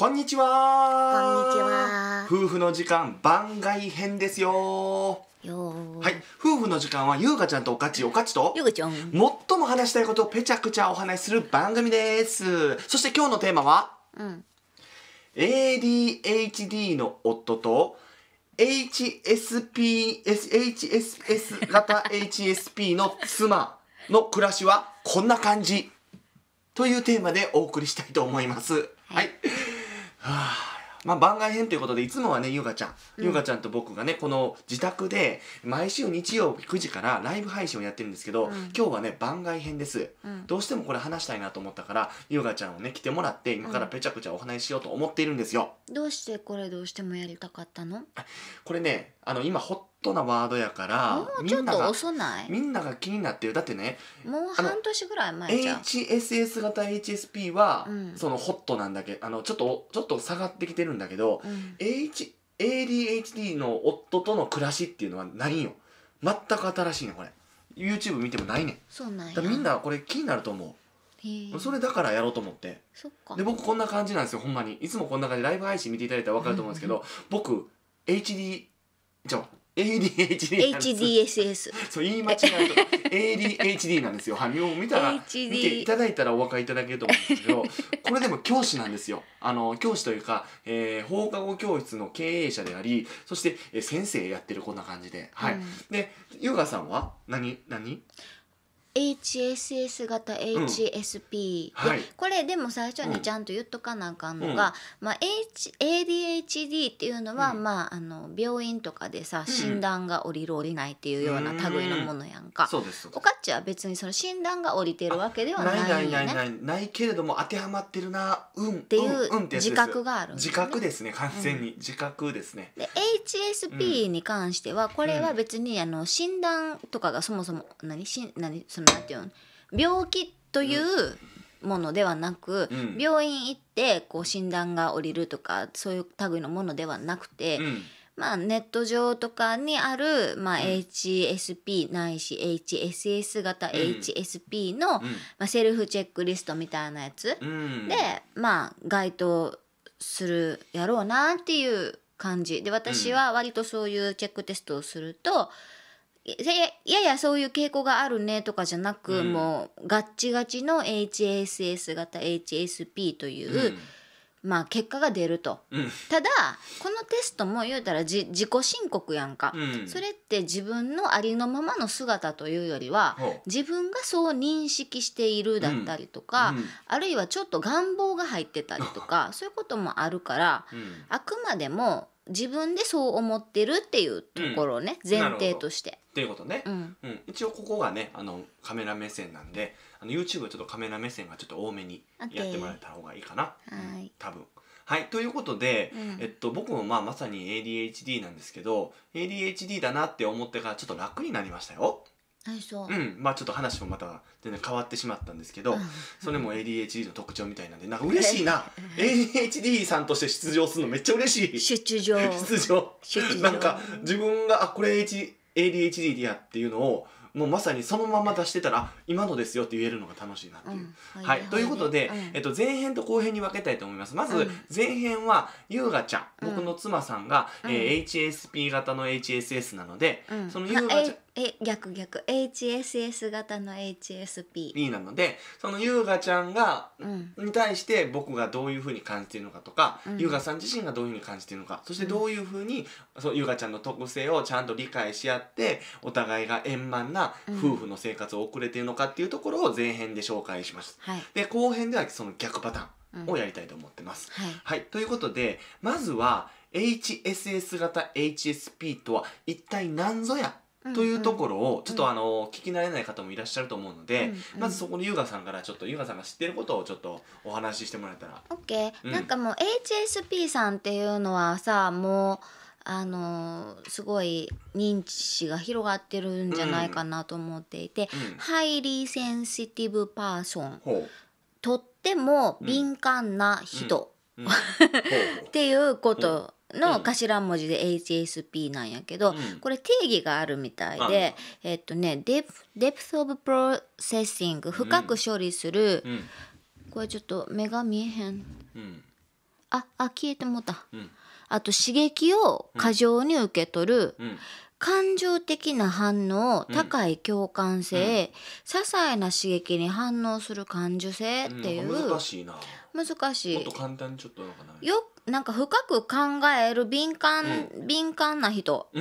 こんにちは。こんにちは。夫婦の時間番外編ですよ。よはい、夫婦の時間は優香ちゃんとおかち、おかちと優香ちゃん。最も話したいことをぺちゃくちゃお話しする番組です。そして今日のテーマは、うん、ADHD の夫と HSP、HSS 型 HSP の妻の暮らしはこんな感じというテーマでお送りしたいと思います。はいあ まあ、番外編ということで、いつもはね、ゆうかちゃん、ゆうかちゃんと僕がね、この自宅で、毎週日曜日9時からライブ配信をやってるんですけど、うん、今日はね、番外編です、うん、どうしてもこれ話したいなと思ったから、ゆうかちゃんをね、来てもらって、今からぺちゃくちゃお話ししようと思っているんですよ。どうしてこれどうしてもやりたかったのこれね、あの、今、ホットなワードやからもうちょっと遅ないみんなが気になってるだってねもう半年ぐらい前じゃん HSS 型 HSP は、うん、そのホットなんだけあのちょっとちょっと下がってきてるんだけど、うん、H ADHD の夫との暮らしっていうのはないよ全く新しいねこれ YouTube 見てもないねそうなんやみんなこれ気になると思うそれだからやろうと思ってで僕こんな感じなんですよほんまにいつもこんな感じライブ配信見ていただいたら分かると思うんですけど、うん僕 HD じゃ ADHD s s そう言い間違えと ADHD なんですよはみを見たら、HD、見ていただいたらお分かりいただけると思うんですけどこれでも教師なんですよあの教師というか、えー、放課後教室の経営者でありそして、えー、先生やってるこんな感じではい、うん、で優香さんは何何 HSS 型 HSP、うんはい、これでも最初にちゃんと言っとかなあかんのが、うん、まあ、H、ADHD っていうのは、うん、まあ、あの病院とかでさ診断が下りる下りないっていうような類のものやんか、うん、おかっちは別にその診断が下りてるわけではないよ、ね、ないないないないないけれども当てはまってるなうんっていう自覚がある、ね、自覚ですね完全に、自覚ですねで HSP に関してはこれは別にあの診断とかがそもそも何し何そのなんていうの病気というものではなく、うん、病院行ってこう診断が下りるとかそういう類のものではなくて、うん、まあ、ネット上とかにある、まあ、HSP ないし HSS 型 HSP の、まあ、セルフチェックリストみたいなやつ、で、まあ、該当するやろうなっていう感じで私は割とそういうチェックテストをすると、ややそういう傾向があるねとかじゃなく、うん、もうガッチガチの HSS 型 HSP という、うんまあ結果が出ると、うん、ただこのテストも言うたら自己申告やんか、うん、それって自分のありのままの姿というよりは自分がそう認識しているだったりとか、うん、あるいはちょっと願望が入ってたりとか そういうこともあるから、あくまでも自分でそう思ってるっていうところね、前提として。ということね、うん一応ここがねあのカメラ目線なんであの YouTube はちょっとカメラ目線がちょっと多めにやってもらえた方がいいかな、はい、多分。はい。ということで、うん、えっと、僕もまあまさに ADHD なんですけど、ADHD だなって思ってからちょっと楽になりましたよ。う。ん。まあちょっと話もまた全然変わってしまったんですけど、それも ADHD の特徴みたいなんで、なんか嬉しいな !ADHD さんとして出場するのめっちゃ嬉しい出場。出場。出場。なんか自分が、あ、これ、H、ADHD やっていうのを、もうまさにそのまま出してたら今のですよって言えるのが楽しいなっていう。うん、はい、ということで、えっと、前編と後編に分けたいと思います。まず前編は優雅ちゃん、僕の妻さんが、えー、HSP 型の HSS なので、その優雅ちゃん。え逆逆 HSS 型の HSP なのでその優雅ちゃんが、うんに対して僕がどういうふうに感じているのかとか、うん優雅さん自身がどういうふうに感じているのかそしてどういうふうに、そう優雅ちゃんの特性をちゃんと理解し合ってお互いが円満な夫婦の生活を送れているのかっていうところを前編で紹介します。はいで後編ではその逆パターンをやりたいと思ってます。はいはい、ということでまずは HSS 型 HSP とは一体何ぞやというところをちょっとあの聞き慣れない方もいらっしゃると思うので、まずそこの優雅さんからちょっと優雅さんが知ってることをちょっとお話ししてもらえたら。OK、ケーなんかもう HSP さんっていうのはさもうあのすごい認知が広がってるんじゃないかなと思っていて、うん、ハイリーセンシティブパーソンとっても敏感な人、っていうことの頭文字で HSP なんやけど、これ定義があるみたいで、えっとねデプデプス・オブ・プロセッシング深く処理する、これちょっと目が見えへん、うん、ああ消えてもうた、あと刺激を過剰に受け取る、感情的な反応、高い共感性、些細な刺激に反応する感受性っていう、難しいな難しいもっと簡単にちょっとよなんか深く考える敏感、うん、敏感な人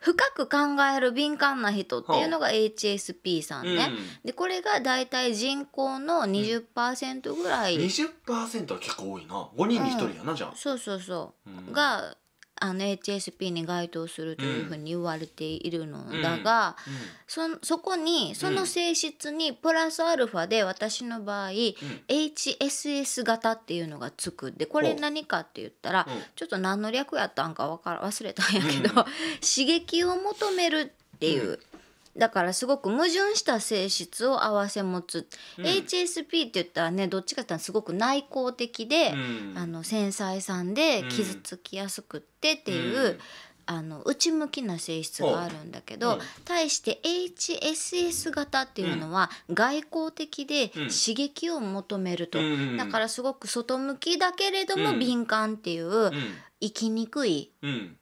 深く考える敏感な人っていうのが HSP さんね、うん、でこれが大体人口の20%ぐらい、うん、20%は結構多いな5人に1人やな、うん、じゃあそうそうそう、があの HSP に該当するというふうに言われているのだが、うんそそこにその性質にプラスアルファで私の場合、うん、HSS 型っていうのがつくでこれ何かって言ったら、ちょっと何の略やったんかから忘れたんやけど、刺激を求めるっていう。だからすごく矛盾した性質をわせ持つ、うん、HSP って言ったらねどっちかっていうとすごく内向的で、うん、あの繊細さんで傷つきやすくってっていう、うん、あの内向きな性質があるんだけど、対して HSS 型っていうのは外向的で刺激を求めると、だからすごく外向きだけれども敏感っていう。生きにくい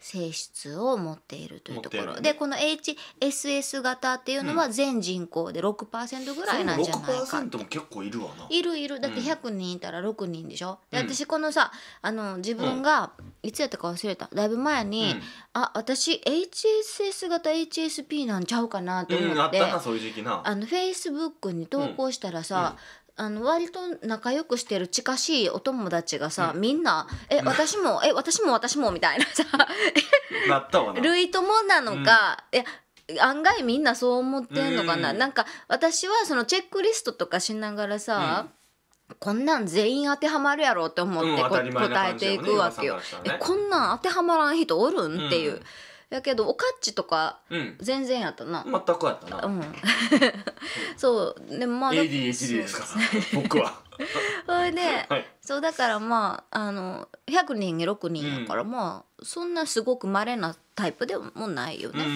性質を持っているというところ、うん、でこの HSS 型っていうのは全人口で6%ぐらいなんじゃないか、うん、6%も結構いるわないるいるだって100人いたら6人でしょ、で私このさあの自分がいつやったか忘れただいぶ前に、うん、あ私 HSS 型 HSP なんちゃうかなと思って、うん、あのフェイスブックに投稿したらさ、あの割と仲良くしてる近しいお友達がさ、みんな「え私もえ私も私も」みたいなさ なったわな類友なのか、うん、いや案外みんなそう思ってんのかな、うん、なんか私はそのチェックリストとかしながらさ、うん、こんなん全員当てはまるやろうって思って、答えていくわけよ、ね、えこんなん当てはまらん人おるんっていう。やけどおかっちとか全然やったな、全くやったな、うんそうでもまあ ADHD ですから僕は それで、はいそうだからまああの100人に6人やから、まあそんなすごく稀なタイプでもないよね、うん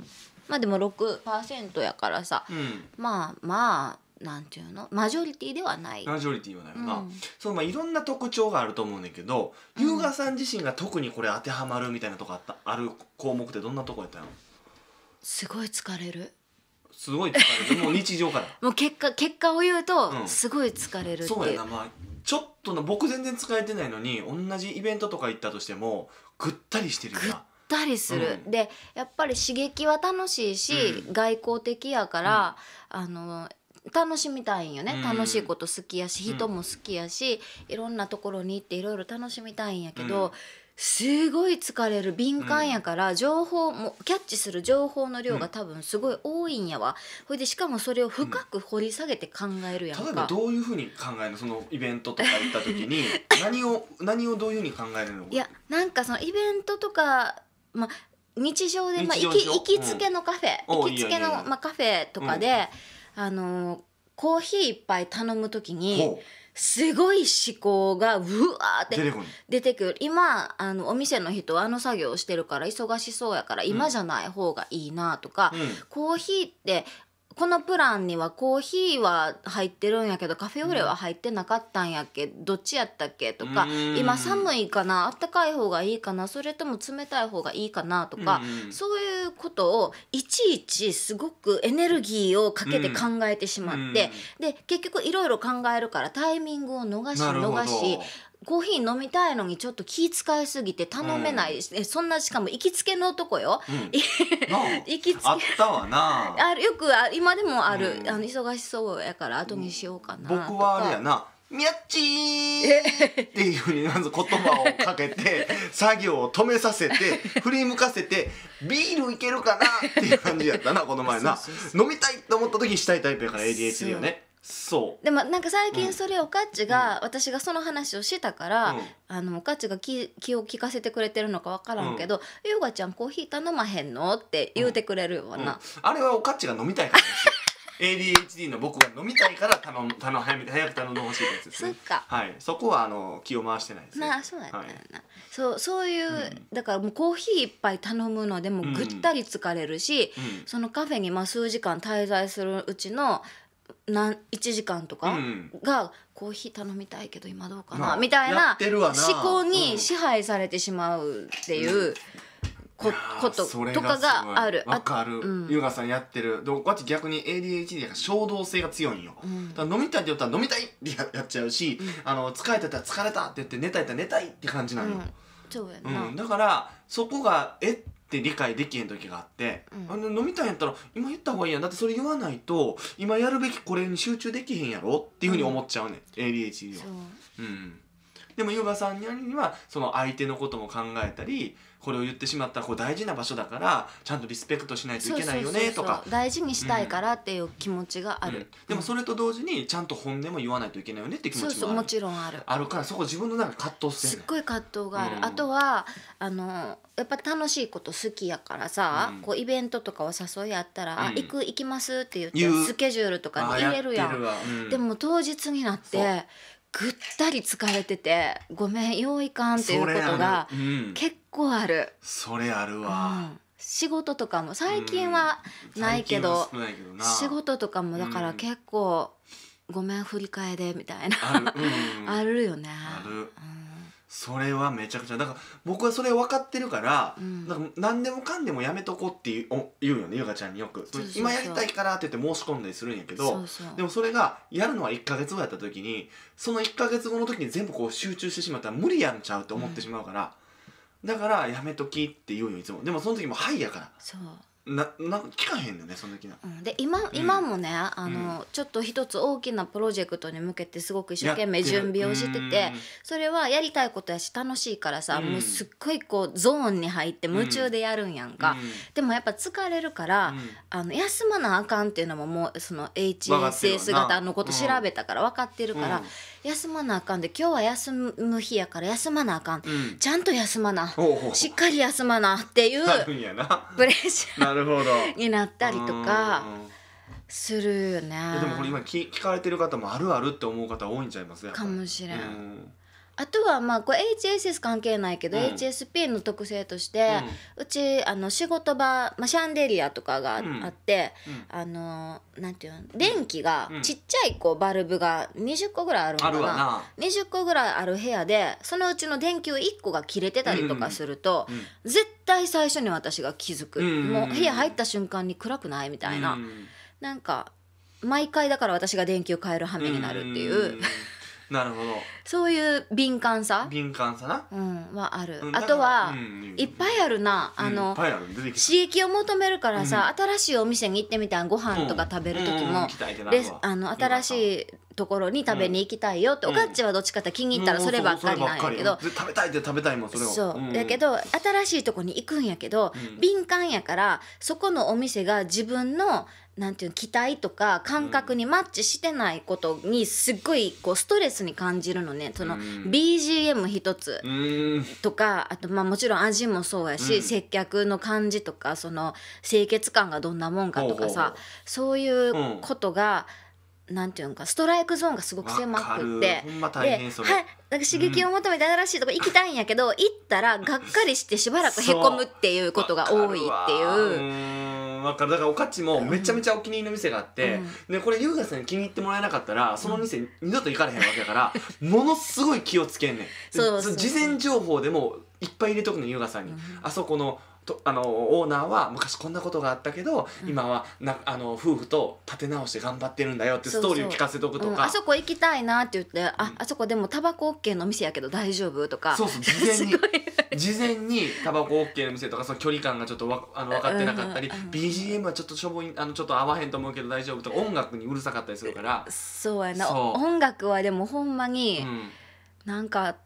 んまあでも6%やからさ、うんまあまあなんていうのマジョリティではない。マジョリティはないよな、うんそのまあいろんな特徴があると思うんだけど、優雅さん自身が特にこれ当てはまるみたいなとこあったある項目ってどんなとこやったのすごい疲れる。すごい疲れるもう日常から もう結果結果を言うとすごい疲れるってそうやう。なまあちょっとの僕全然使えてないのに同じイベントとか行ったとしてもぐったりしてるよぐっなたりする、うんでやっぱり刺激は楽しいし、う外交的やから、あの楽しみたいんよね、うん、楽しいこと好きやし人も好きやし、うん、いろんなところに行っていろいろ楽しみたいんやけど、うん、すごい疲れる敏感やから、情報もキャッチする情報の量が多分すごい多いんやわ、ほいでしかもそれを深く掘り下げて考えるやんか、例えばどういうふうに考えるのそのイベントとか行った時に 何を何をどういうふうに考えるのいやなんかそのイベントとかまあ日常で、まあ、行き行きつけのカフェ、行きつけの、まあ、カフェとかで、あのコーヒー一杯頼む時にすごい思考がうわーって出てくる出てくる今あのお店の人はあの作業をしてるから忙しそうやから今じゃない方がいいなとか、コーヒーってこのプランにはコーヒーは入ってるんやけどカフェオレは入ってなかったんやっけ、どっちやったっけとか今寒いかなあったかい方がいいかなそれとも冷たい方がいいかなとか、そういうことをいちいちすごくエネルギーをかけて考えてしまって、で結局いろいろ考えるからタイミングを逃し逃しコーヒー飲みたいのにちょっと気遣いすぎて頼めないし、うん、そんなしかも行きつけの男よ、うん、行きつけあったわなあよくあ今でもある、うん、あの忙しそうやから後にしようかな僕はあれやなミャッチーっていうふうにまず言葉をかけて 作業を止めさせて振り向かせてビールいけるかなっていう感じやったなこの前な飲みたいと思った時にしたいタイプやから ADHD よね。そうでもなんか最近それおかっちが、私がその話をしたから、うん、あのおかっちが気気を利かせてくれてるのか分からんけど「優、う、雅、ん、ちゃんコーヒー頼まへんの?」って言うてくれるよな、うんうん、あれはおかっちが飲みたいからです ADHD の僕が飲みたいから頼む頼早早く頼んでほしいです、ね、そっか。はい、そこはあの気を回してないです、ね。まあそうやったな、はい。そうそういう、うん、だからもうコーヒー一杯頼むのでもぐったり疲れるし、うん、そのカフェにまあ数時間滞在するうちのなん1時間とかがコーヒー頼みたいけど今どうかな、みたいな思考に支配されてしまうっていうこ、こととかがある。わかる、うん、優香さんやってるでこうやって逆に ADHD が衝動性が強いんよ、うん、だ飲みたいって言ったら飲みたいってやっちゃうし、うん、あの疲れてたら疲れたって言って寝たいって寝たいって感じなのよ、うん、そうやな、だからそこがえって理解できへん時があって、うん、あの飲みたいんやったら今言った方がいいやんだってそれ言わないと今やるべきこれに集中できへんやろっていうふうに思っちゃうね、うん、ADHD は。ううん、でもゆうばさんにはその相手のことも考えたりこれを言ってしまったらこう大事な場所だからちゃんとリスペクトしないといけないよねとか大事にしたいからっていう気持ちがある、うんうん、でもそれと同時にちゃんと本音も言わないといけないよねって気持ちもあるそうそうもちろんあるあるからそこ自分のなんか葛藤する、すっごい葛藤がある、うん、あとはあのやっぱ楽しいこと好きやからさ、こうイベントとかお誘いあったら「あ行く行きます」って言ってスケジュールとかに入れるやんでも当日になってぐったり疲れててごめん用意かんっていうことが結構あるそれあるうん、れあるわ、うん、仕事とかも最近はないけどうんけど、仕事とかもだから結構、ごめん振り替えでみたいなある あるよねある、それはめちゃくちゃだから僕はそれ分かってるから、うん、なんか何でもかんでもやめとこうってうお言うよねゆかちゃんによく今やりたいからって言って申し込んだりするんやけどでもそれがやるのは1か月後やった時にその1か月後の時に全部こう集中してしまったら無理やんちゃうって思ってしまうから、うん、だからやめときって言うよいつもでもその時も「はい」やからそうななんか聞かへんよねそんなな、うん、で今今もね、あの、ちょっと一つ大きなプロジェクトに向けてすごく一生懸命準備をしててそれはやりたいことやし楽しいからさ、うん、もうすっごいこうゾーンに入って夢中でやるんやんか、でもやっぱ疲れるから、あの休まなあかんっていうのももうその HSS 型のこと調べたから分かってるから。休まなあかんで今日は休む日やから休まなあかん、うん、ちゃんと休まなしっかり休まなっていうプレッシャーになったりとか。するよねでもこれ今聞かれてる方もあるあるって思う方多いんちゃいますかもしれん、うんあとはまあこれ HSS 関係ないけど、うん、HSP の特性として、うん、うちあの仕事場、まあ、シャンデリアとかがあって、うん、あのなんていうの電気がちっちゃいこうバルブが20個ぐらいあるのかなな20個ぐらいある部屋でそのうちの電球1個が切れてたりとかすると、絶対最初に私が気づく、もう部屋入った瞬間に暗くないみたいな、うん、なんか毎回だから私が電球変える羽目になるっていう。なるほどそういう敏感さ敏感さな、うん、はある、うんあとは、うんいっぱいあるなあうんの、ある出刺激を求めるからさ、新しいお店に行ってみたんご飯とか食べる時も、うんうん行あの新しいところに食べに行きたいよって、うん、おかっちはどっちかって気に入ったらそればっかりなんやけど、食べたいって食べたいもんそれはそう、だけど新しいとこに行くんやけど、敏感やからそこのお店が自分のなんていう期待とか感覚にマッチしてないことにすっごいこうストレスに感じるのねその BGM 一つとかあとまあもちろん味もそうやし、うん、接客の感じとかその清潔感がどんなもんかとかさそういうことが、うんなんていうのかストライクゾーンがすごく狭くってで、はなんか刺激を求めて新しいとこ行きたいんやけど、うん、行ったらがっかりしてしばらくへこむっていうことが多いっていうだかるだからおかちもめちゃめちゃお気に入りの店があって、うん、でこれ優香さんに気に入ってもらえなかったらその店二度と行かれへんわけだから、うん、ものすごい気をつけんねんそう事前情報でもいっぱい入れとくの優香さんに、あそこのとあのオーナーは昔こんなことがあったけど、うん今はなあの夫婦と立て直して頑張ってるんだよってストーリーを聞かせとくとうんかあそこ行きたいなって言って、ああそこでもタバコ OK の店やけど大丈夫とかそうそう事前に 事前にタバコ OK の店とかその距離感がちょっとわあの分かってなかったり、うんうん BGM はちょっとしょぼいあのちょっと合わへんと思うけど大丈夫とか音楽にうるさかったりするから、そうやなう音楽はでもほんまに、うんなんか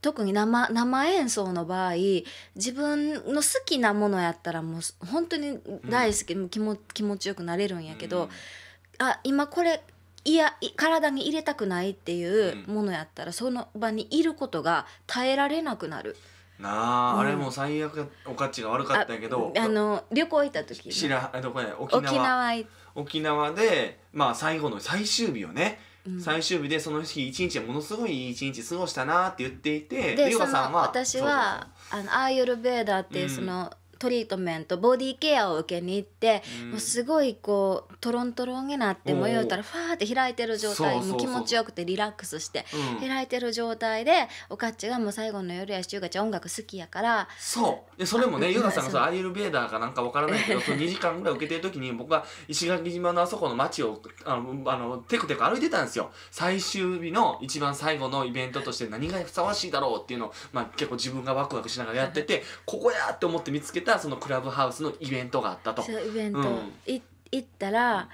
特に生生演奏の場合自分の好きなものやったらもう本当に大好き、うん、気も気持ちよくなれるんやけど、うん、あ今これいや体に入れたくないっていうものやったら、その場にいることが耐えられなくなる。なあ、うん、あれも最悪おかちが悪かったけどあの旅行行った時、ね、沖縄沖縄でまあ最後の最終日をね最終日でその日一日ものすごいいい一日過ごしたなって言っていてでリオさんは私はあのアーユルベーダーっていうその、トリートメントボディケアを受けに行って、もうすごいこうトロントロンになっても言うたらファーって開いてる状態もう気持ちよくてリラックスして、開いてる状態でおかっちがもう最後の夜やしゆかちゃん音楽好きやからそうそれもねゆかさんがそうアイルベーダーかなんかわからないけど その2時間ぐらい受けてる時に僕は石垣島のあそこの街をあのあのテクテク歩いてたんですよ最終日の一番最後のイベントとして何がふさわしいだろうっていうのを、まあ、結構自分がワクワクしながらやっててここやって思って見つけてたそのクラブハウスのイベントがあったと。イベント、うん、い行ったら、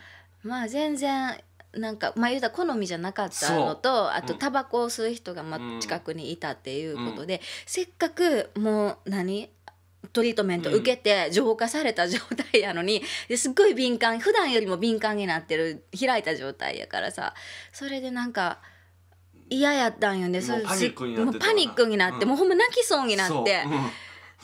まあ全然なんかまあ言うたら好みじゃなかったのとあとタバコを吸う人がまあ近くにいたっていうことで、うん、せっかくもう何トリートメント受けて浄化された状態やのにすっごい敏感普段よりも敏感になってる開いた状態やからさそれでなんか嫌やったんよねもうパニックになってもうパニックになって、もうほんま泣きそうになって。ううん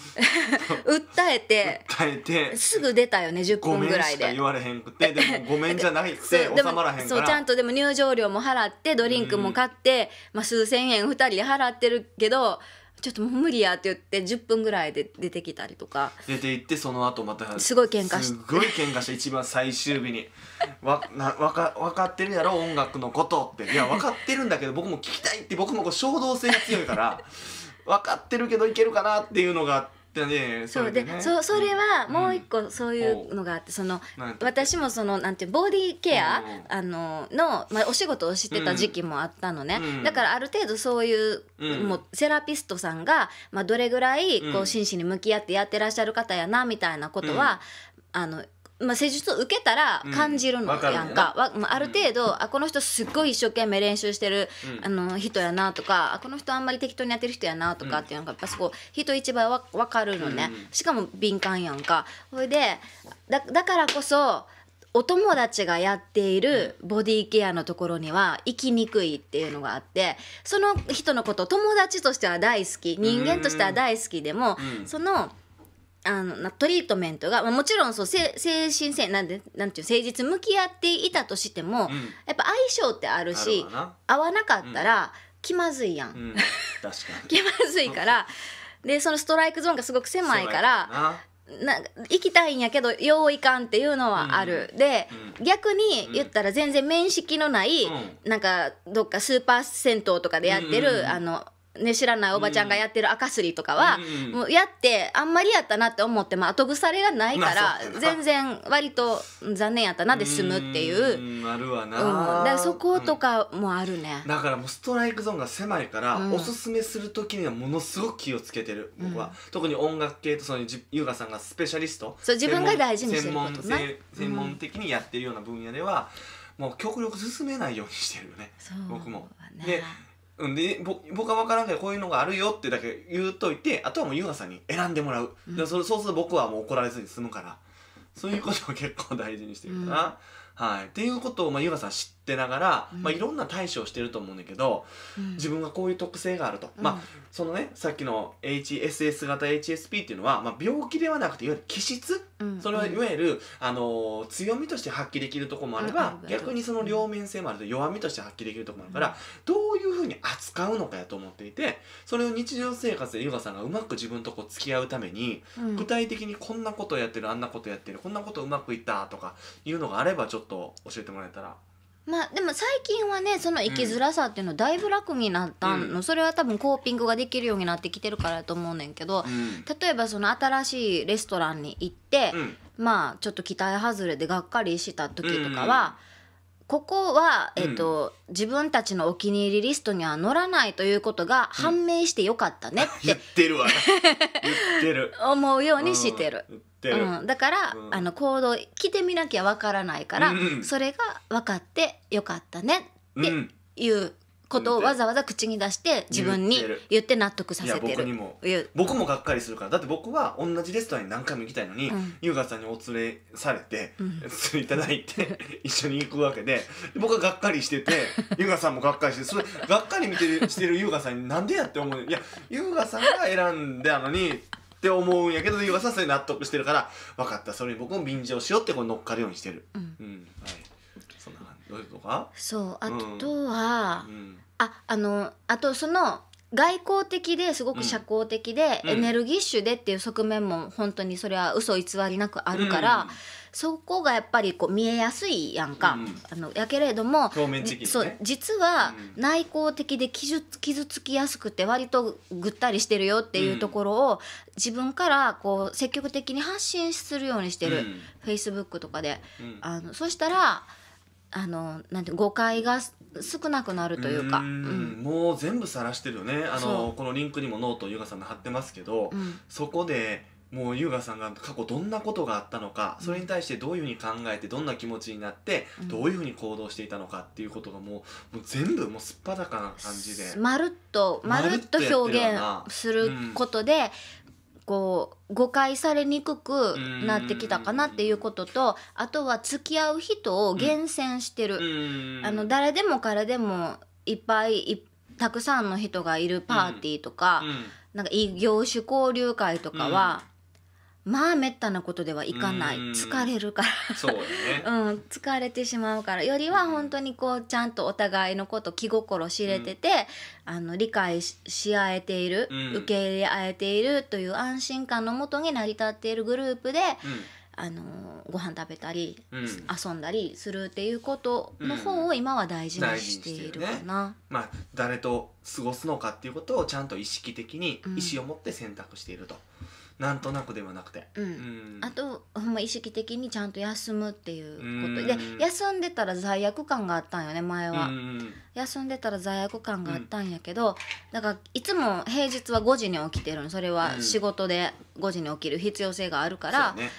訴えて訴えてすぐ出たよね10分ぐらいで言われへんくてでもごめんじゃないって 収まらへんそうちゃんとでも入場料も払ってドリンクも買って、うん、まあ、数千円2人で払ってるけどちょっともう無理やって言って10分ぐらいで出てきたりとか出て行ってその後またすごい喧嘩してすごい喧嘩して一番最終日にわなわか分かってるやろ音楽のことっていや分かってるんだけど僕も聞きたいって僕もこう衝動性が強いから分かってるけどいけるかなっていうのがあって。ね、そうで、ね、そそれはもう一個そういうのがあって、うん、その私もそのなんていうボディケア、あのの、まあ、お仕事をしてた時期もあったのね、うん、だからある程度そういう,、もうセラピストさんが、まあ、どれぐらいこう真摯に向き合ってやってらっしゃる方やなみたいなことは、あのまあ、施術を受けたら感じるのやんか,、うんあ、る程度、あこの人すっごい一生懸命練習してる、あの人やなとかこの人あんまり適当にやってる人やなとかっていうのがやっぱそこ人一倍わ分かるのね、しかも敏感やんかほいでだだからこそお友達がやっているボディケアのところには行きにくいっていうのがあってその人のことを友達としては大好き人間としては大好きでも、その。あのトリートメントが、まあ、もちろんそう精精神性なんでなんていう誠実向き合っていたとしても、うん、やっぱ相性ってあるし合わなかったら気まずいやん、うん、気まずいからでそのストライクゾーンがすごく狭いからな行きたいんやけどよういかんっていうのはある、うん、で、うん、逆に言ったら全然面識のない、うん、なんかどっかスーパー銭湯とかでやってる、あのね、知らないおばちゃんがやってる赤すりとかは、もうやってあんまりやったなって思っても後腐れがないから全然割と残念やったなで済むっていうあるわな、うん、だそことかもあるね、だからもうストライクゾーンが狭いから、おすすめする時にはものすごく気をつけてる僕は、特に音楽系とその優香さんがスペシャリストそう自分が大事にしてることね専門的にやってるような分野では、もう極力進めないようにしてるよね僕も。でうんで僕は分からんけどこういうのがあるよってだけ言うといてあとはもう優雅さんに選んでもらう、うん、それそうすると僕はもう怒られずに済むからそういうことを結構大事にしてるかな、うん、はいっていうことを優雅、まあ、さん知ってってながら、うん、まあ、いろんな対処をしてると思うんだけど、うん、自分はこういう特性があると、うん、まあそのねさっきの HSS 型 HSP っていうのは、まあ、病気ではなくていわゆる気質、それはいわゆる、あのー、強みとして発揮できるとこもあれば、逆にその両面性もあると弱みとして発揮できるとこもあるから、どういうふうに扱うのかやと思っていてそれを日常生活でゆかさんがうまく自分とこう付き合うために、具体的にこんなことやってるあんなことやってるこんなことうまくいったとかいうのがあればちょっと教えてもらえたら。まあでも最近はねその生きづらさっていうのだいぶ楽になったの、うん、それは多分コーピングができるようになってきてるからやと思うねんけど、うん、例えばその新しいレストランに行って、うん、まあちょっと期待外れでがっかりした時とかは。ここは、えっ、ー、と、うん、自分たちのお気に入りリストには載らないということが判明してよかったねって、うん、言ってるわ言ってる 思うようにしてる、うん、ってる、うん、だから、うんあの行動来てみなきゃわからないから、うんそれが分かってよかったねっていうことをわざわざ口に出して自分に言って納得させてや僕にも僕もがっかりするからだって僕は同じレストランに何回も行きたいのに、うん優雅さんにお連れされて、うん いただいて 一緒に行くわけで僕はがっかりしてて優雅 さんもがっかりしてそれがっかり見てるしてる優雅さんになんでやって思ういや優雅さんが選んだのにって思うんやけど岩さすがに納得してるから分かったそれに僕も便乗しようってこう乗っかるようにしてる。はいそんな感じどういうことかそうあとは、うん、ああのあとその外交的ですごく社交的で、エネルギッシュでっていう側面も本当にそれは嘘偽りなくあるから、そこがやっぱりこう見えやすいやんか、あのやけれども表面的、そう実は内向的で傷傷つきやすくて割とぐったりしてるよっていうところを自分からこう積極的に発信するようにしてる、フェイスブックとかで。あのそしたらあのなんて誤解が少なくなるというかうん、もう全部晒してるよねあのこのリンクにもノート優雅さんが貼ってますけど、うん、そこでもう優雅さんが過去どんなことがあったのか、それに対してどういうふうに考えてどんな気持ちになって、どういうふうに行動していたのかっていうことがもうもう全部もうすっぱだかな感じでまるっとまるっと表現することで、こう誤解されにくくなってきたかなっていうこととあとは付き合う人を厳選してる、あの誰でも彼でもいっぱいたくさんの人がいるパーティーとか、なんか異業種交流会とかは、まあめったなことではいかない疲れるからそう、ね、うん疲れてしまうからよりは本当にこうちゃんとお互いのこと気心知れてて、うん、あの理解し合えている、うん、受け入れ合えているという安心感のもとに成り立っているグループで、うん、あのご飯食べたり、うん、遊んだりするっていうことの方を今は大事にしているかな。ね、まあ、誰と過ごすのかっていうことをちゃんと意識的に意思を持って選択していると。なんとなくではなくて、うん、あとほんま意識的にちゃんと休むっていうことで休んでたら罪悪感があったんよね前は休んでたら罪悪感があったんやけど、だからいつも平日は5時に起きてるのそれは仕事で5時に起きる必要性があるから、ね、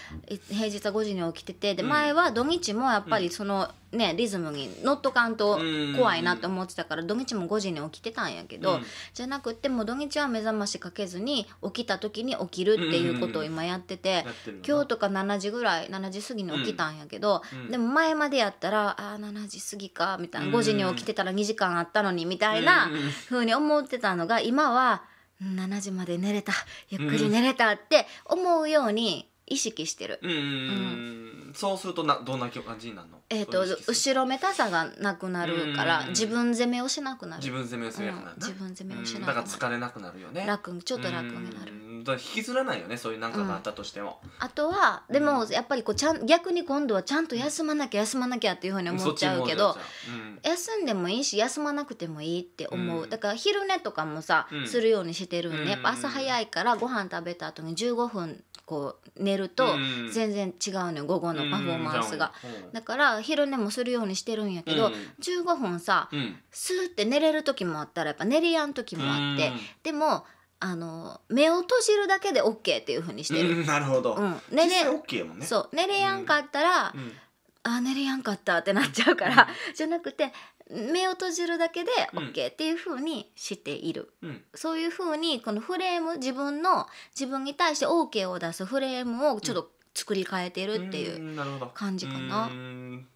平日は5時に起きててで、うん、前は土日もやっぱりその、ね、リズムに乗っとかんと怖いなと思ってたから土日も5時に起きてたんやけど、うん、じゃなくてもう土日は目覚ましかけずに起きた時に起きるっていうことを今やってて、うんうん、今日とか7時ぐらい7時過ぎに起きたんやけど、うん、でも前までやったらあ7時過ぎかみたいな5時に起きてたら2時間あったのにみたいなふうに思ってたのが今は。7時まで寝れたゆっくり寝れたって思うように意識してる、うんそうするとなどんな感じになるのえっ、と後ろめたさがなくなるから自分責めをしなくなる自分めをしなくなる、自分責めをしなくなる、だから疲れなくなるよね楽ちょっと楽になるだ引きずらないよねそういう何かがあったとしても、あとはでもやっぱりこうちゃん逆に今度はちゃんと休まなきゃ休まなきゃっていうふうに思っちゃうけど、休んでもいいし休まなくてもいいって思う、だから昼寝とかもさ、するようにしてるんで、朝早いからご飯食べた後に15分こう寝ると全然違うの午後のパフォーマンスが、だから昼寝もするようにしてるんやけど、うん、15分さ、うん、スーって寝れる時もあったらやっぱ寝りやん時もあって、でもあの目を閉じるだけで OK っていうふうにしてる、うん、なるほど、うん、寝れ、OK、もねそう寝れやんかったら、うん、あ寝れやんかったってなっちゃうから、じゃなくて目を閉じるだけで OK っていうふうにしている、うん、そういうふうにこのフレーム自分の自分に対して OK を出すフレームをちょっと作り変えてるっていう感じかな。うん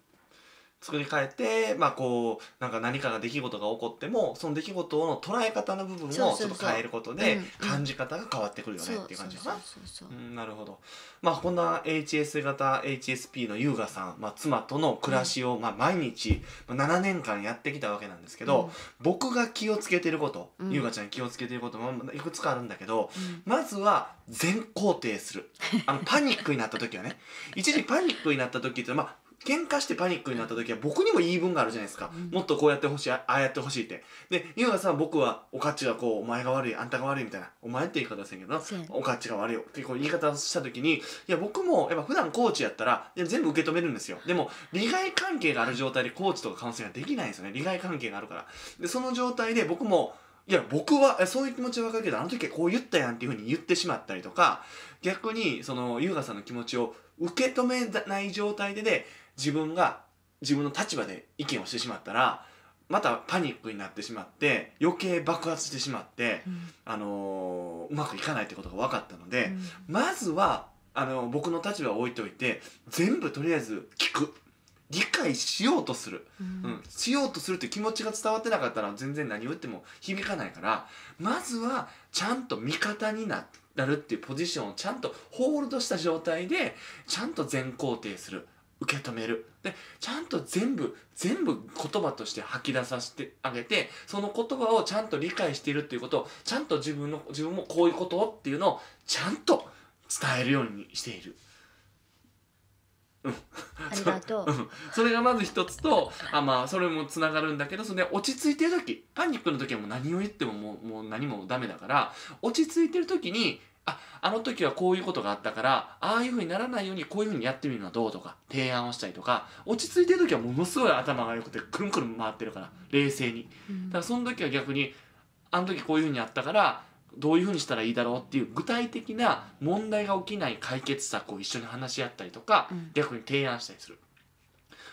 作り変えて、まあ、こうなんか何かが出来事が起こってもその出来事の捉え方の部分をちょっと変えることで感じ方が変わってくるよねっていう感じかな。うなるほど、まあ、こんな HS 型 HSP の優雅さん、まあ、妻との暮らしを、まあ、毎日7年間やってきたわけなんですけど、うん、僕が気をつけてること、優雅ちゃん気をつけてることもいくつかあるんだけど、うん、まずは全肯定するあのパニックになった時はね一時パニックになった時って、まあ、喧嘩してパニックになった時は僕にも言い分があるじゃないですか、うん、もっとこうやってほしいああやってほしいってで優がさ僕はおかっちがこうお前が悪いあんたが悪いみたいなお前って言い方せんけどおかっちが悪いよってこう言い方をした時にいや僕もやっぱ普段コーチやったら全部受け止めるんですよでも利害関係がある状態でコーチとか可能性ができないんですよね利害関係があるからでその状態で僕もいや僕はそういう気持ちはわかるけどあの時はこう言ったやんっていうふうに言ってしまったりとか逆にその優雅さんの気持ちを受け止めない状態でで自分が自分の立場で意見をしてしまったらまたパニックになってしまって余計爆発してしまって、うん、あのー、うまくいかないってことが分かったので、うん、まずはあのー、僕の立場を置いといて全部とりあえず聞く理解しようとする、うん、うん、しようとするって気持ちが伝わってなかったら全然何を言っても響かないからまずはちゃんと味方になるっていうポジションをちゃんとホールドした状態でちゃんと全肯定する。受け止めるでちゃんと全部全部言葉として吐き出させてあげてその言葉をちゃんと理解しているっていうことをちゃんと自分の自分もこういうことをっていうのをちゃんと伝えるようにしている。うん、ありがとうそれがまず一つとあ、まあ、それもつながるんだけどそれで落ち着いてる時パニックの時はもう何を言ってももうもう何もダメだから落ち着いてる時にああの時はこういうことがあったからああいうふうにならないようにこういうふうにやってみるのはどうとか提案をしたりとか落ち着いてる時はものすごい頭が良くてくるんくるん回ってるから冷静に、うん、だからその時は逆にあの時こういうふうにあったからどういうふうにしたらいいだろうっていう具体的な問題が起きない解決策を一緒に話し合ったりとか、うん、逆に提案したりする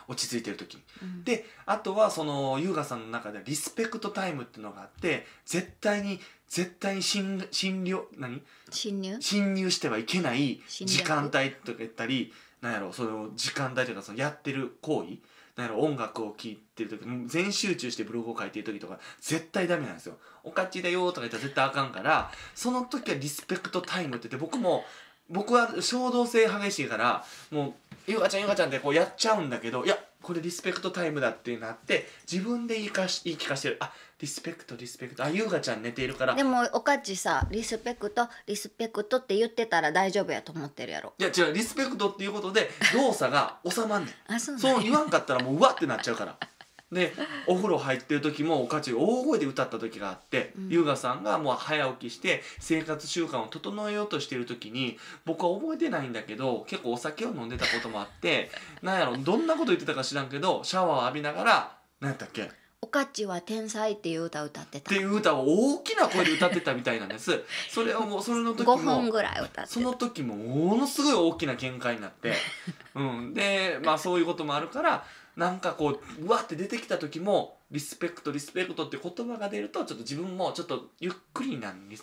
落ち着いてる時うん、であとはその優雅さんの中でリスペクトタイムっていうのがあって絶対に絶対に侵侵略何侵入侵入してはいけない時間帯とか言ったりなんやろその時間帯とかそのやってる行為なんやろ音楽を聴いてる時全集中してブログを書いてる時とか絶対ダメなんですよ。おかちだよとか言ったら絶対あかんからその時はリスペクトタイムって言って僕も僕は衝動性激しいからもう優香ちゃん優香ちゃんってこうやっちゃうんだけどいやこれリスペクトタイムだってなって自分で言いかし言い聞かせてるあリスペクトリスペクトあ優香ちゃん寝ているからでもおかちさリスペクトリスペクトって言ってたら大丈夫やと思ってるやろいや違うリスペクトっていうことで動作が収まんねんあそう、そう言わんかったらもううわってなっちゃうからでお風呂入ってる時もおかち大声で歌った時があって、うん、優雅さんがもう早起きして生活習慣を整えようとしてる時に僕は覚えてないんだけど結構お酒を飲んでたこともあって なんやろどんなこと言ってたか知らんけどシャワーを浴びながら何やったっけおかちは天才っていう歌歌ってた。っていう歌を大きな声で歌ってたみたいなんです。それをもうそれの時も本ぐらい歌その時もものすごい大きな喧嘩になって、うんでまあそういうこともあるからなんかこううわって出てきた時もリスペクトリスペクトって言葉が出るとちょっと自分もちょっとゆっくりなんで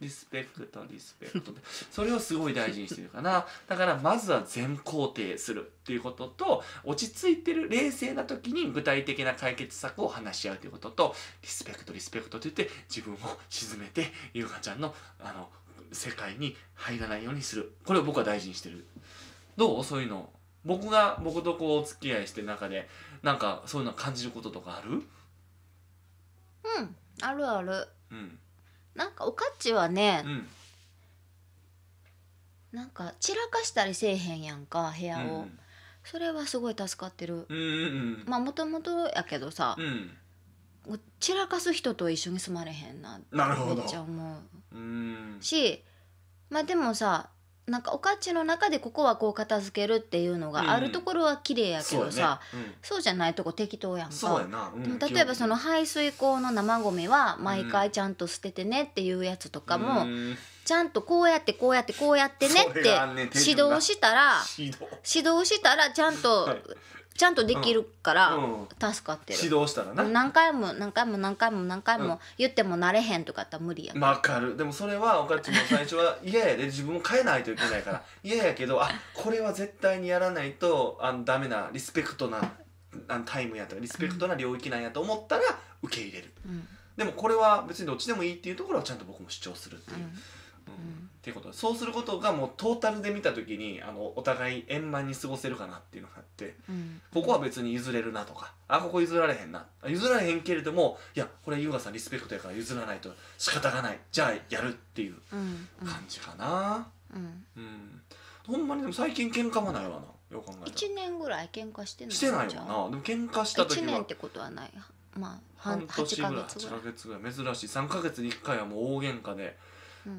リスペクトリスペクトそれをすごい大事にしてるかなだからまずは全肯定するっていうことと落ち着いてる冷静な時に具体的な解決策を話し合うということとリスペクトリスペクトって言って自分を沈めて優香ちゃんのあの世界に入らないようにするこれを僕は大事にしてるどうそういうの僕が僕とこうお付き合いしてる中でなんかそういうの感じることとかあるうんあるあるうんなんかおかっちはね、うん、なんか散らかしたりせえへんやんか部屋を、うん、それはすごい助かってる、うんうんうん、まあもともとやけどさ、うん、散らかす人と一緒に住まれへんなってめっちゃ思ううんしまあでもさなんかおかちの中でここはこう片付けるっていうのがあるところは綺麗やけどさ、うんそねうん、そうじゃないとこ適当やんか、うん、例えばその排水口の生ゴミは毎回ちゃんと捨ててねっていうやつとかも、ちゃんとこうやってこうやってこうやってねって指導したら指導したらちゃんとちゃんとできるから助かってる、指導したらな何回も何回も何回も何回も言ってもなれへんとかったら無理やわかるでもそれはおかっちも最初は嫌 やで自分も変えないといけないから嫌やけどあこれは絶対にやらないとあのダメなリスペクトなあのタイムやとかリスペクトな領域なんやと思ったら受け入れる、でもこれは別にどっちでもいいっていうところはちゃんと僕も主張するっていう。っていうことそうすることがもうトータルで見た時にあのお互い円満に過ごせるかなっていうのがあって、うん、ここは別に譲れるなとかあここ譲られへんな譲られへんけれどもいやこれ優雅さんリスペクトやから譲らないと仕方がないじゃあやるっていう感じかな、うん、うんうん、ほんまにでも最近喧嘩もないわなよく考えて1年ぐらい喧嘩してないしてないよなでも喧嘩した時は1年ってことはないまあ半年ぐらい8ヶ月ぐらい珍しい3ヶ月に1回はもう大喧嘩で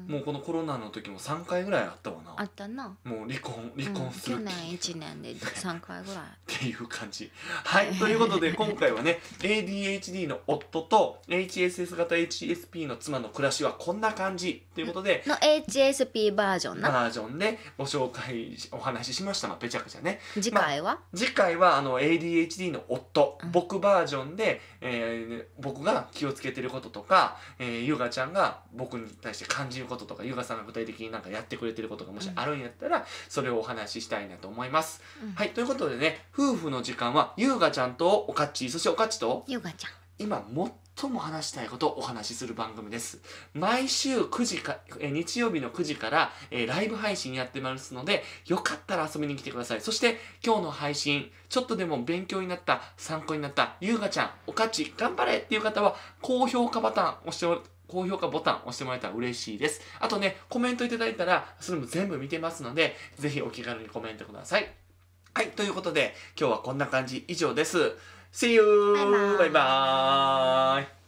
もうこのコロナの時も3回ぐらいあったわなあったなもう離婚離婚する、去年1年で3回ぐらい っていう感じはいということで 今回はね ADHD の夫と HSS 型 HSP の妻の暮らしはこんな感じということでの HSP バージョンなバージョンでご紹介お話ししましたがべちゃくちゃね次回は、ま次回はあの ADHD の夫、うん、僕バージョンで、えー、僕が気をつけてることとか、えー、ゆがちゃんが僕に対して感じじることとか優雅さんが具体的になんかやってくれてることがもしあるんやったら、それをお話ししたいなと思います、うん、はいということでね夫婦の時間は優雅ちゃんとおかっちそしておかっちと優ちゃん今最も話したいことをお話しする番組です。毎週9時か、え日曜日の9時から、えライブ配信やってますので、よかったら遊びに来てください。そして今日の配信、ちょっとでも勉強になった、参考になった、優雅ちゃん、おかち、頑張れっていう方は、高評価ボタン押して高評価ボタン押してもらえたら嬉しいです。あとね、コメントいただいたら、それも全部見てますので、ぜひお気軽にコメントください。はい、ということで、今日はこんな感じ以上です。See you! バイバーイ